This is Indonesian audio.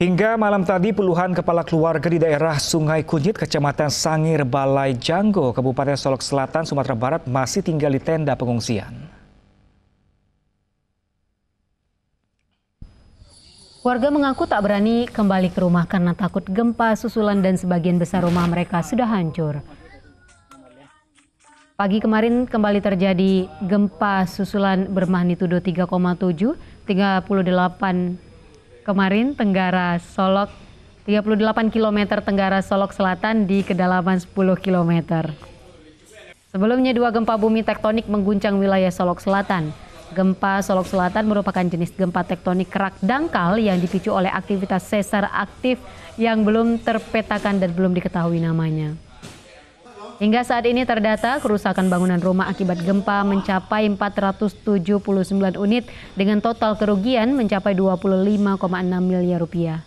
Hingga malam tadi puluhan kepala keluarga di daerah Sungai Kunyit, Kecamatan Sangir, Balai Janggo, Kabupaten Solok Selatan, Sumatera Barat masih tinggal di tenda pengungsian. Warga mengaku tak berani kembali ke rumah karena takut gempa susulan dan sebagian besar rumah mereka sudah hancur. Pagi kemarin kembali terjadi gempa susulan bermagnitudo 3,7, 38 kemarin Tenggara Solok 38 km Tenggara Solok Selatan di kedalaman 10 km. Sebelumnya dua gempa bumi tektonik mengguncang wilayah Solok Selatan. Gempa Solok Selatan merupakan jenis gempa tektonik kerak dangkal yang dipicu oleh aktivitas sesar aktif yang belum terpetakan dan belum diketahui namanya. Hingga saat ini terdata kerusakan bangunan rumah akibat gempa mencapai 479 unit dengan total kerugian mencapai 25,6 miliar rupiah.